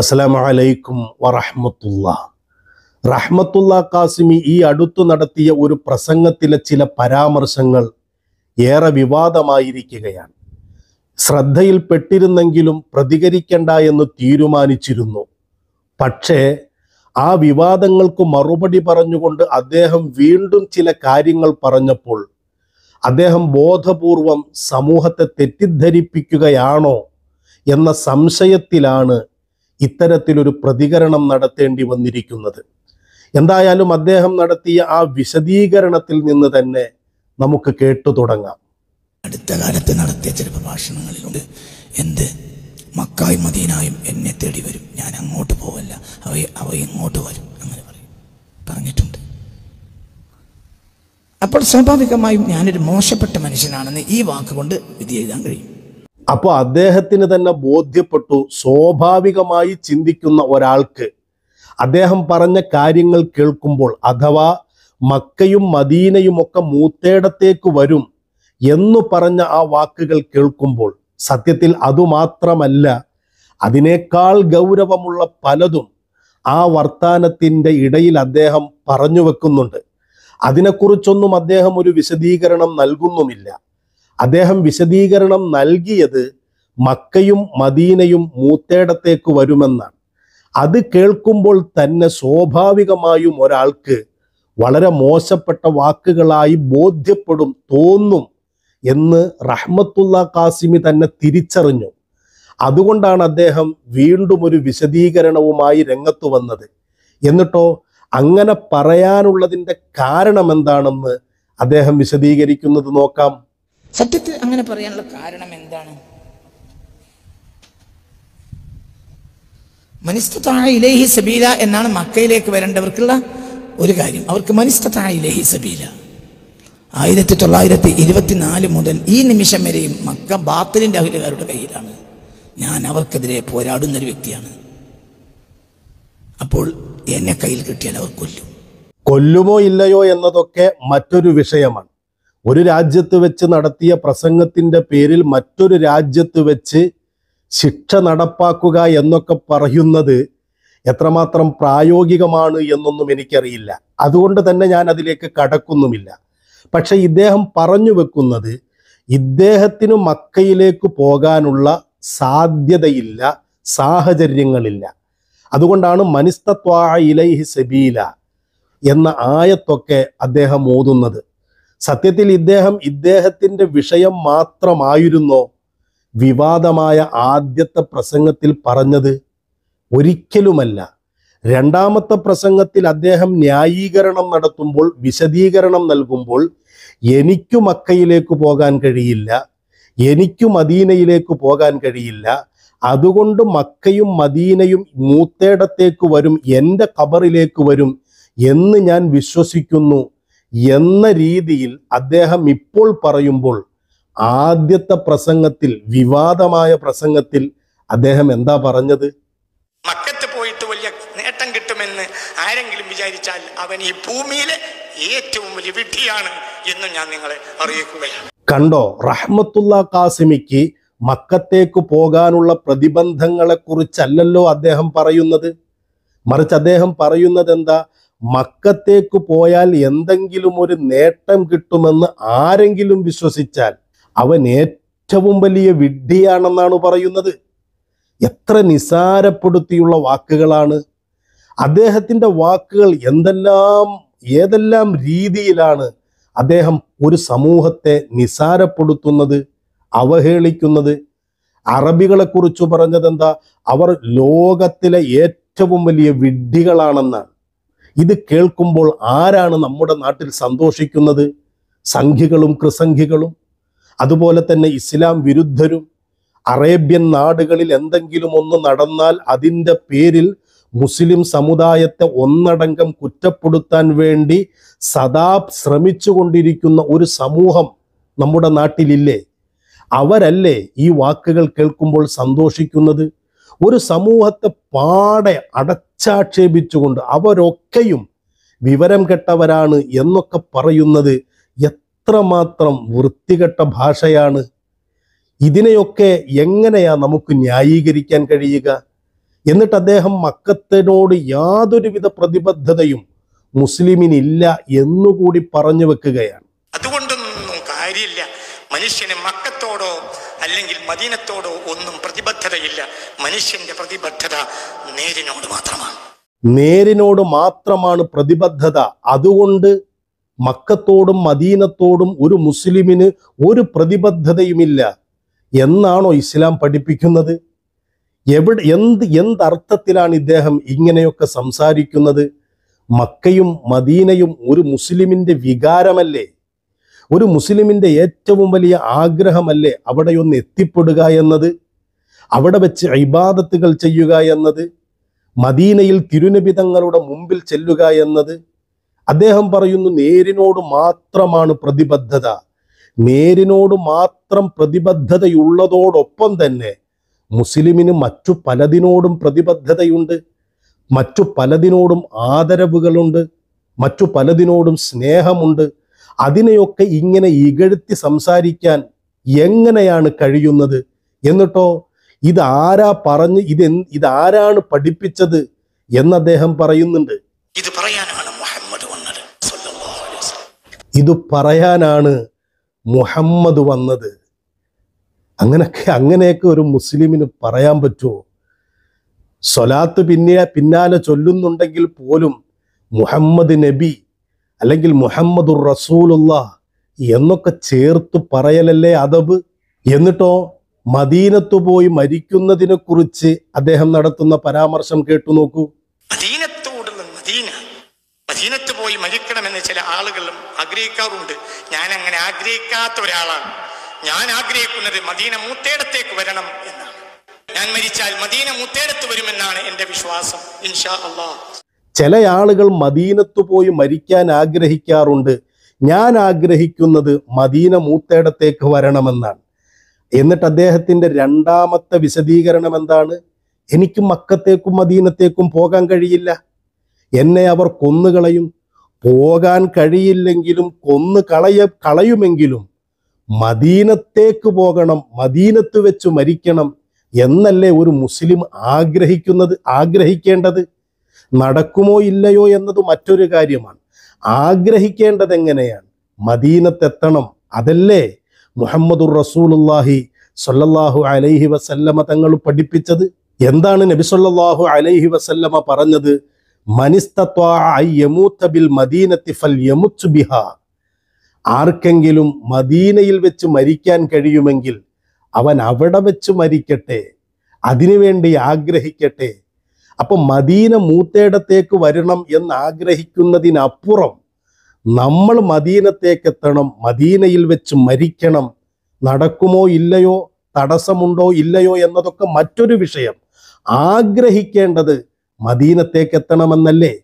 അസ്സലാമലൈക്കും വറഹമത്തുള്ള റഹ്മത്തുള്ള കാസിമി ഈ അടുത്തു നടത്തിയ ഒരു പ്രസംഗത്തിലെ ചില പരാമർശങ്ങൾ ഏറെ വിവാദമായിരിക്കുകയാണ് ശ്രദ്ധയിൽപ്പെട്ടിരുന്നെങ്കിലും പ്രതികരിക്കേണ്ട എന്ന് തീരുമാനിച്ചിരുന്നു പക്ഷേ ആ വിവാദങ്ങൾക്ക് മറുപടി പറഞ്ഞുകൊണ്ട് അദ്ദേഹം വീണ്ടും ചില കാര്യങ്ങൾ പറഞ്ഞപ്പോൾ അദ്ദേഹം ബോധപൂർവം സമൂഹത്തെ തെറ്റിദ്ധരിപ്പിക്കുകയാണോ എന്ന സംശയത്തിലാണ് ഇത്തരത്തിലൊരു പ്രതികരണം നടത്തേണ്ടി വന്നിരിക്കുന്നത് എന്തായാലും അദ്ദേഹം നടത്തിയ ആ വിശദീകരണത്തിൽ നിന്ന് തന്നെ നമുക്ക് കേട്ടു തുടങ്ങാം അടുത്ത കാലത്ത് നടത്തിയ ചില പ്രഭാഷണങ്ങളിലുണ്ട് എന്ത് മക്കായും മദീനായും എന്നെ തേടി വരും ഞാൻ അങ്ങോട്ട് പോവല്ല അവ അവ ഇങ്ങോട്ട് വരും അങ്ങനെ പറയും പറഞ്ഞിട്ടുണ്ട് അപ്പോൾ സ്വാഭാവികമായും ഞാനൊരു മോശപ്പെട്ട മനുഷ്യനാണെന്ന് ഈ വാക്കുകൊണ്ട് വിധി എഴുതാൻ കഴിയും അപ്പോൾ അദ്ദേഹത്തിന് തന്നെ ബോധ്യപ്പെട്ടു സ്വാഭാവികമായി ചിന്തിക്കുന്ന ഒരാൾക്ക് അദ്ദേഹം പറഞ്ഞ കാര്യങ്ങൾ കേൾക്കുമ്പോൾ അഥവാ മക്കയും മദീനയുമൊക്കെ മൂത്തേടത്തേക്ക് വരും എന്നു പറഞ്ഞ ആ വാക്കുകൾ കേൾക്കുമ്പോൾ സത്യത്തിൽ അതുമാത്രമല്ല അതിനേക്കാൾ ഗൗരവമുള്ള പലതും ആ വർത്താനത്തിൻ്റെ ഇടയിൽ അദ്ദേഹം പറഞ്ഞു വെക്കുന്നുണ്ട് അതിനെക്കുറിച്ചൊന്നും അദ്ദേഹം ഒരു വിശദീകരണം നൽകുന്നുമില്ല അദ്ദേഹം വിശദീകരണം നൽകിയത് മക്കയും മദീനയും മൂത്തേടത്തേക്ക് വരുമെന്നാണ് അത് കേൾക്കുമ്പോൾ തന്നെ സ്വാഭാവികമായും ഒരാൾക്ക് വളരെ മോശപ്പെട്ട വാക്കുകളായി ബോധ്യപ്പെടും തോന്നും എന്ന് റഹ്മത്തുള്ള കാസിമി തന്നെ തിരിച്ചറിഞ്ഞു അതുകൊണ്ടാണ് അദ്ദേഹം വീണ്ടും ഒരു വിശദീകരണവുമായി രംഗത്ത് വന്നത് എന്നിട്ടോ അങ്ങനെ പറയാനുള്ളതിൻ്റെ എന്താണെന്ന് അദ്ദേഹം വിശദീകരിക്കുന്നത് നോക്കാം സത്യത്തിൽ അങ്ങനെ പറയാനുള്ള കാരണം എന്താണ് മനിസ്തത്തായ സബീല എന്നാണ് മക്കയിലേക്ക് വരേണ്ടവർക്കുള്ള ഒരു കാര്യം അവർക്ക് മനിസ്തത്തായ ഇലേഹി സബീല ആയിരത്തി തൊള്ളായിരത്തി ഇരുപത്തിനാല് മുതൽ ഈ നിമിഷം വരെയും മക്ക ബാത്തലിൻ്റെ അഖിലുകാരുടെ കയ്യിലാണ് ഞാൻ അവർക്കെതിരെ പോരാടുന്നൊരു വ്യക്തിയാണ് അപ്പോൾ എന്നെ കയ്യിൽ കിട്ടിയാൽ അവർ കൊല്ലും കൊല്ലുമോ ഇല്ലയോ എന്നതൊക്കെ മറ്റൊരു വിഷയമാണ് ഒരു രാജ്യത്ത് വെച്ച് നടത്തിയ പ്രസംഗത്തിന്റെ പേരിൽ മറ്റൊരു രാജ്യത്ത് വെച്ച് ശിക്ഷ നടപ്പാക്കുക എന്നൊക്കെ പറയുന്നത് എത്രമാത്രം പ്രായോഗികമാണ് എന്നൊന്നും എനിക്കറിയില്ല അതുകൊണ്ട് തന്നെ ഞാൻ അതിലേക്ക് കടക്കുന്നുമില്ല പക്ഷെ ഇദ്ദേഹം പറഞ്ഞു വെക്കുന്നത് ഇദ്ദേഹത്തിന് മക്കയിലേക്ക് പോകാനുള്ള സാധ്യതയില്ല സാഹചര്യങ്ങളില്ല അതുകൊണ്ടാണ് മനിസ്തത്വാ ഇലൈഹി സബീല എന്ന ആയത്തൊക്കെ അദ്ദേഹം ഓതുന്നത് സത്യത്തിൽ ഇദ്ദേഹം ഇദ്ദേഹത്തിൻ്റെ വിഷയം മാത്രമായിരുന്നോ വിവാദമായ ആദ്യത്തെ പ്രസംഗത്തിൽ പറഞ്ഞത് ഒരിക്കലുമല്ല രണ്ടാമത്തെ പ്രസംഗത്തിൽ അദ്ദേഹം ന്യായീകരണം നടത്തുമ്പോൾ വിശദീകരണം നൽകുമ്പോൾ എനിക്ക് മക്കയിലേക്ക് പോകാൻ കഴിയില്ല എനിക്ക് മദീനയിലേക്ക് പോകാൻ കഴിയില്ല അതുകൊണ്ട് മക്കയും മദീനയും മൂത്തേടത്തേക്ക് വരും എൻ്റെ കബറിലേക്ക് വരും എന്ന് ഞാൻ വിശ്വസിക്കുന്നു എന്ന രീതിയിൽ അദ്ദേഹം ഇപ്പോൾ പറയുമ്പോൾ ആദ്യത്തെ പ്രസംഗത്തിൽ വിവാദമായ പ്രസംഗത്തിൽ അദ്ദേഹം എന്താ പറഞ്ഞത് മക്കത്ത് പോയിട്ട് വലിയ നേട്ടം കിട്ടുമെന്ന് ആരെങ്കിലും വിചാരിച്ചാൽ അവൻ ഈ ഭൂമിയിലെ ഏറ്റവും വലിയ വിഡ്ഢിയാണ് എന്ന് ഞാൻ നിങ്ങളെ അറിയിക്കുകയാണ് കണ്ടോ റഹ്മത്തുള്ള കാസിമിക്ക് മക്കത്തേക്ക് പോകാനുള്ള കുറിച്ചല്ലോ അദ്ദേഹം പറയുന്നത് മറിച്ച് അദ്ദേഹം പറയുന്നത് എന്താ മക്കത്തേക്ക് പോയാൽ എന്തെങ്കിലും ഒരു നേട്ടം കിട്ടുമെന്ന് ആരെങ്കിലും വിശ്വസിച്ചാൽ അവൻ ഏറ്റവും വലിയ വിഡ്ഢിയാണെന്നാണ് പറയുന്നത് എത്ര നിസാരപ്പെടുത്തിയുള്ള വാക്കുകളാണ് അദ്ദേഹത്തിൻ്റെ വാക്കുകൾ എന്തെല്ലാം ഏതെല്ലാം രീതിയിലാണ് അദ്ദേഹം ഒരു സമൂഹത്തെ നിസാരപ്പെടുത്തുന്നത് അവഹേളിക്കുന്നത് അറബികളെക്കുറിച്ച് പറഞ്ഞതെന്താ അവർ ലോകത്തിലെ ഏറ്റവും വലിയ വിഡ്ഢികളാണെന്നാണ് ഇത് കേൾക്കുമ്പോൾ ആരാണ് നമ്മുടെ നാട്ടിൽ സന്തോഷിക്കുന്നത് സംഘികളും കൃസംഖ്യകളും അതുപോലെ തന്നെ ഇസ്ലാം വിരുദ്ധരും അറേബ്യൻ നാടുകളിൽ എന്തെങ്കിലും ഒന്ന് നടന്നാൽ അതിൻ്റെ പേരിൽ മുസ്ലിം സമുദായത്തെ ഒന്നടങ്കം കുറ്റപ്പെടുത്താൻ വേണ്ടി സദാ ശ്രമിച്ചുകൊണ്ടിരിക്കുന്ന ഒരു സമൂഹം നമ്മുടെ നാട്ടിലില്ലേ അവരല്ലേ ഈ വാക്കുകൾ കേൾക്കുമ്പോൾ സന്തോഷിക്കുന്നത് ഒരു സമൂഹത്തെ പാടെ അട അടിച്ചാക്ഷേപിച്ചുകൊണ്ട് അവരൊക്കെയും വിവരം കെട്ടവരാണ് എന്നൊക്കെ പറയുന്നത് എത്രമാത്രം വൃത്തികെട്ട ഭാഷയാണ് ഇതിനെയൊക്കെ എങ്ങനെയാ നമുക്ക് ന്യായീകരിക്കാൻ കഴിയുക എന്നിട്ട് അദ്ദേഹം മക്കത്തിനോട് യാതൊരുവിധ പ്രതിബദ്ധതയും മുസ്ലിമിനില്ല എന്നുകൂടി പറഞ്ഞു വെക്കുകയാണ് അതുകൊണ്ടൊന്നും കാര്യമില്ല മനുഷ്യന് മക്കത്തോടോ അല്ലെങ്കിൽ മദീനത്തോടോ ഒന്നും പ്രതിബദ്ധതയില്ല മനുഷ്യന്റെ പ്രതിബദ്ധത നേരിനോട് മാത്രമാണ് നേരിനോട് മാത്രമാണ് പ്രതിബദ്ധത അതുകൊണ്ട് മക്കത്തോടും മദീനത്തോടും ഒരു മുസ്ലിമിന് ഒരു പ്രതിബദ്ധതയുമില്ല എന്നാണോ ഇസ്ലാം പഠിപ്പിക്കുന്നത് എവിടെ എന്ത് എന്തർത്ഥത്തിലാണ് ഇദ്ദേഹം ഇങ്ങനെയൊക്കെ സംസാരിക്കുന്നത് മക്കയും മദീനയും ഒരു മുസ്ലിമിന്റെ വികാരമല്ലേ ഒരു മുസ്ലിമിൻ്റെ ഏറ്റവും വലിയ ആഗ്രഹമല്ലേ അവിടെയൊന്ന് എത്തിപ്പെടുക എന്നത് അവിടെ വെച്ച് ഇബാദത്തുകൾ ചെയ്യുക എന്നത് മദീനയിൽ തിരുനബിതങ്ങളുടെ മുമ്പിൽ ചെല്ലുക എന്നത് അദ്ദേഹം പറയുന്നു നേരിനോട് മാത്രമാണ് പ്രതിബദ്ധത നേരിനോട് മാത്രം പ്രതിബദ്ധതയുള്ളതോടൊപ്പം തന്നെ മുസ്ലിമിന് മറ്റു പലതിനോടും പ്രതിബദ്ധതയുണ്ട് മറ്റു പലതിനോടും ആദരവുകളുണ്ട് മറ്റു പലതിനോടും സ്നേഹമുണ്ട് അതിനെയൊക്കെ ഇങ്ങനെ ഇകഴ്ത്തി സംസാരിക്കാൻ എങ്ങനെയാണ് കഴിയുന്നത് എന്നിട്ടോ ഇതാരാ പറഞ്ഞ് ഇത് ഇതാരാണ് പഠിപ്പിച്ചത് എന്ന് അദ്ദേഹം പറയുന്നുണ്ട് ഇത് പറയാനാണ് മുഹമ്മദ് വന്നത് ഇത് പറയാനാണ് മുഹമ്മദ് വന്നത് അങ്ങനെയൊക്കെ അങ്ങനെയൊക്കെ ഒരു മുസ്ലിമിന് പറയാൻ പറ്റുമോ സ്വലാത്ത് പിന്നെ പിന്നാലെ ചൊല്ലുന്നുണ്ടെങ്കിൽ പോലും മുഹമ്മദ് നബി അല്ലെങ്കിൽ മുഹമ്മദുർ റസൂലുള്ള എന്നൊക്കെ ചേർത്ത് പറയലല്ലേ അതബ് എന്നിട്ടോ മദീനത്തു പോയി മരിക്കുന്നതിനെ കുറിച്ച് അദ്ദേഹം നടത്തുന്ന പരാമർശം കേട്ടു നോക്കൂ മദീനത്തോട് മദീന മദീനത്ത് പോയി മരിക്കണമെന്ന് ചില ആളുകളും ആഗ്രഹിക്കാറുണ്ട് ഞാൻ അങ്ങനെ ആഗ്രഹിക്കാത്ത ഒരാളാണ് ഞാൻ ആഗ്രഹിക്കുന്നത് മദീന മൂത്തേടത്തേക്ക് വരണം എന്നാണ് ഞാൻ മരിച്ചാൽ മദീന മൂത്തേടത്ത് വരുമെന്നാണ് എൻ്റെ വിശ്വാസം ഇൻഷാ അള്ളാഹ് ചില ആളുകൾ മദീനത്ത് പോയി മരിക്കാൻ ആഗ്രഹിക്കാറുണ്ട് ഞാൻ ആഗ്രഹിക്കുന്നത് മദീന മൂത്തേടത്തേക്ക് വരണമെന്നാണ് എന്നിട്ട് അദ്ദേഹത്തിൻ്റെ രണ്ടാമത്തെ വിശദീകരണം എന്താണ് എനിക്ക് മക്കത്തേക്കും മദീനത്തേക്കും പോകാൻ കഴിയില്ല എന്നെ അവർ കൊന്നുകളയും പോകാൻ കഴിയില്ലെങ്കിലും കൊന്നു കളയ കളയുമെങ്കിലും മദീനത്തേക്ക് പോകണം മദീനത്ത് വെച്ച് മരിക്കണം എന്നല്ലേ ഒരു മുസ്ലിം ആഗ്രഹിക്കുന്നത് ആഗ്രഹിക്കേണ്ടത് നടക്കുമോ ഇല്ലയോ എന്നത് മറ്റൊരു കാര്യമാണ് ആഗ്രഹിക്കേണ്ടത് എങ്ങനെയാണ് മദീനത്തെത്തണം അതല്ലേ മുഹമ്മദുർ റസൂലുല്ലാഹി സൊല്ലാഹു അലൈഹി വസല്ലമ തങ്ങൾ പഠിപ്പിച്ചത് എന്താണ് നബി സൊല്ലാഹു അലൈഹി വസല്ലമ പറഞ്ഞത് ആർക്കെങ്കിലും മദീനയിൽ വെച്ച് മരിക്കാൻ കഴിയുമെങ്കിൽ അവൻ അവിടെ വെച്ച് മരിക്കട്ടെ അതിനുവേണ്ടി ആഗ്രഹിക്കട്ടെ അപ്പം മദീന മൂത്തേടത്തേക്ക് വരണം എന്ന് ആഗ്രഹിക്കുന്നതിനപ്പുറം നമ്മൾ മദീനത്തേക്ക് എത്തണം മദീനയിൽ വെച്ച് മരിക്കണം നടക്കുമോ ഇല്ലയോ തടസ്സമുണ്ടോ ഇല്ലയോ എന്നതൊക്കെ മറ്റൊരു വിഷയം ആഗ്രഹിക്കേണ്ടത് മദീനത്തേക്ക് എത്തണമെന്നല്ലേ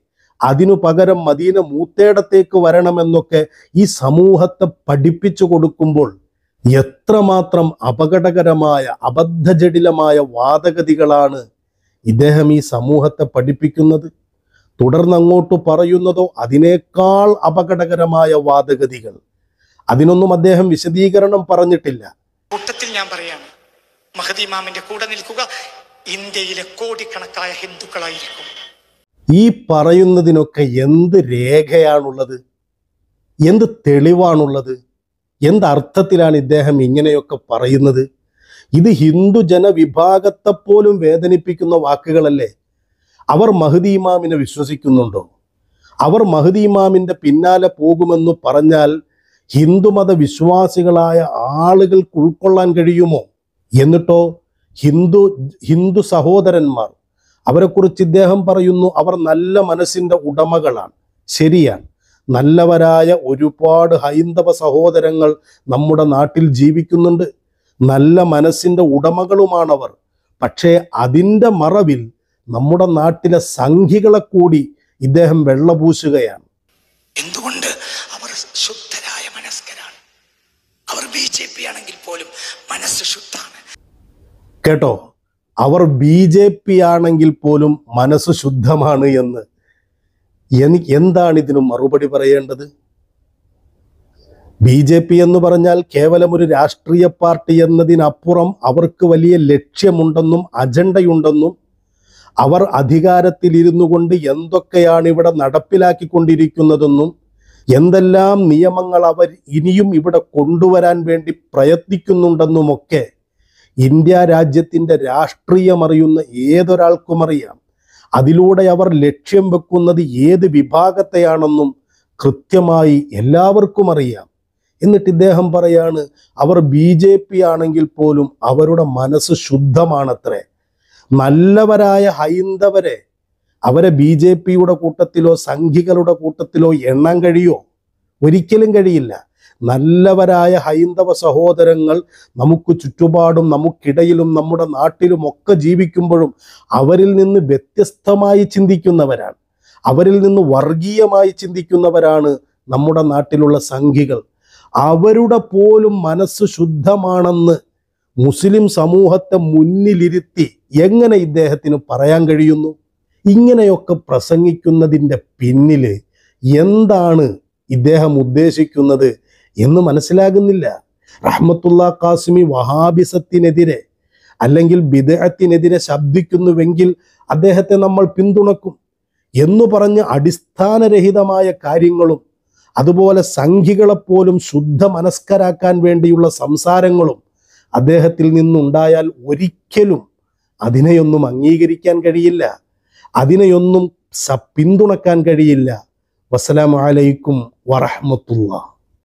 അതിനു പകരം മദീന മൂത്തേടത്തേക്ക് വരണമെന്നൊക്കെ ഈ സമൂഹത്തെ പഠിപ്പിച്ചു കൊടുക്കുമ്പോൾ എത്രമാത്രം അപകടകരമായ അബദ്ധജടിലമായ വാദഗതികളാണ് ഇദ്ദേഹം ഈ സമൂഹത്തെ പഠിപ്പിക്കുന്നത് തുടർന്ന് അങ്ങോട്ട് പറയുന്നതോ അതിനേക്കാൾ അപകടകരമായ വാദഗതികൾ അതിനൊന്നും അദ്ദേഹം വിശദീകരണം പറഞ്ഞിട്ടില്ല കൂട്ടത്തിൽ ഞാൻ പറയാണ് മഹദിമാമിന്റെ കൂടെ നിൽക്കുക ഇന്ത്യയിലെ കോടിക്കണക്കായ ഹിന്ദുക്കളായിരിക്കും ഈ പറയുന്നതിനൊക്കെ എന്ത് രേഖയാണുള്ളത് എന്ത് തെളിവാണുള്ളത് എന്തർത്ഥത്തിലാണ് ഇദ്ദേഹം ഇങ്ങനെയൊക്കെ പറയുന്നത് ഇത് ഹിന്ദു ജനവിഭാഗത്തെ പോലും വേദനിപ്പിക്കുന്ന വാക്കുകളല്ലേ അവർ മഹദി ഇമാമിനെ വിശ്വസിക്കുന്നുണ്ടോ അവർ മഹദി ഇമാമിൻ്റെ പിന്നാലെ പോകുമെന്ന് പറഞ്ഞാൽ ഹിന്ദുമത വിശ്വാസികളായ ആളുകൾക്ക് ഉൾക്കൊള്ളാൻ കഴിയുമോ എന്നിട്ടോ ഹിന്ദു ഹിന്ദു സഹോദരന്മാർ അവരെക്കുറിച്ച് ഇദ്ദേഹം പറയുന്നു അവർ നല്ല മനസ്സിൻ്റെ ഉടമകളാണ് ശരിയാണ് നല്ലവരായ ഒരുപാട് ഹൈന്ദവ സഹോദരങ്ങൾ നമ്മുടെ നാട്ടിൽ ജീവിക്കുന്നുണ്ട് നല്ല മനസ്സിൻ്റെ ഉടമകളുമാണവർ പക്ഷേ അതിൻ്റെ മറവിൽ നമ്മുടെ നാട്ടിലെ സംഘികളെ കൂടി ഇദ്ദേഹം വെള്ളപൂശുകയാണ് എന്തുകൊണ്ട് അവർ ശുദ്ധരായ മനസ്കരാണ് അവർ ബി ജെ പി ആണെങ്കിൽ പോലും മനസ്സ് ശുദ്ധാണ് കേട്ടോ അവർ ബി ജെ പി ആണെങ്കിൽ പോലും മനസ്സ് ശുദ്ധമാണ് എന്ന് എനിക്ക് എന്താണ് ഇതിന് മറുപടി പറയേണ്ടത് ബി ജെ പി എന്ന് പറഞ്ഞാൽ കേവലം ഒരു രാഷ്ട്രീയ പാർട്ടി എന്നതിനപ്പുറം അവർക്ക് വലിയ ലക്ഷ്യമുണ്ടെന്നും അജണ്ടയുണ്ടെന്നും അവർ അധികാരത്തിലിരുന്നു കൊണ്ട് എന്തൊക്കെയാണ് ഇവിടെ നടപ്പിലാക്കിക്കൊണ്ടിരിക്കുന്നതെന്നും എന്തെല്ലാം നിയമങ്ങൾ അവർ ഇനിയും ഇവിടെ കൊണ്ടുവരാൻ വേണ്ടി പ്രയത്നിക്കുന്നുണ്ടെന്നുമൊക്കെ ഇന്ത്യ രാജ്യത്തിൻ്റെ രാഷ്ട്രീയമറിയുന്ന ഏതൊരാൾക്കും അറിയാം അതിലൂടെ അവർ ലക്ഷ്യം വെക്കുന്നത് ഏത് വിഭാഗത്തെയാണെന്നും കൃത്യമായി എല്ലാവർക്കും അറിയാം എന്നിട്ട് ഇദ്ദേഹം പറയാണ് അവർ ബി ജെ പി ആണെങ്കിൽ പോലും അവരുടെ മനസ്സ് ശുദ്ധമാണത്രേ നല്ലവരായ ഹൈന്ദവരെ അവരെ ബി ജെ പിയുടെ കൂട്ടത്തിലോ സംഘികളുടെ കൂട്ടത്തിലോ എണ്ണാൻ കഴിയോ ഒരിക്കലും കഴിയില്ല നല്ലവരായ ഹൈന്ദവ സഹോദരങ്ങൾ നമുക്ക് ചുറ്റുപാടും നമുക്കിടയിലും നമ്മുടെ നാട്ടിലും ഒക്കെ ജീവിക്കുമ്പോഴും അവരിൽ നിന്ന് വ്യത്യസ്തമായി ചിന്തിക്കുന്നവരാണ് അവരിൽ നിന്ന് വർഗീയമായി ചിന്തിക്കുന്നവരാണ് നമ്മുടെ നാട്ടിലുള്ള സംഘികൾ അവരുടെ പോലും മനസ്സ് ശുദ്ധമാണെന്ന് മുസ്ലിം സമൂഹത്തെ മുന്നിലിരുത്തി എങ്ങനെ ഇദ്ദേഹത്തിന് പറയാൻ കഴിയുന്നു ഇങ്ങനെയൊക്കെ പ്രസംഗിക്കുന്നതിൻ്റെ പിന്നിൽ എന്താണ് ഇദ്ദേഹം ഉദ്ദേശിക്കുന്നത് എന്ന് മനസ്സിലാകുന്നില്ല റഹ്മത്തുള്ള കാസിമി വഹാബിസത്തിനെതിരെ അല്ലെങ്കിൽ ബിദഹത്തിനെതിരെ ശബ്ദിക്കുന്നുവെങ്കിൽ അദ്ദേഹത്തെ നമ്മൾ പിന്തുണക്കും എന്നു പറഞ്ഞ് അടിസ്ഥാനരഹിതമായ കാര്യങ്ങളും അതുപോലെ സംഘികളെപ്പോലും ശുദ്ധ മനസ്കരാക്കാൻ വേണ്ടിയുള്ള സംസാരങ്ങളും അദ്ദേഹത്തിൽ നിന്നുണ്ടായാൽ ഒരിക്കലും അതിനെയൊന്നും അംഗീകരിക്കാൻ കഴിയില്ല അതിനെയൊന്നും പിന്തുണക്കാൻ കഴിയില്ല വസ്സലാമലൈക്കും വറഹമത്തുള്ള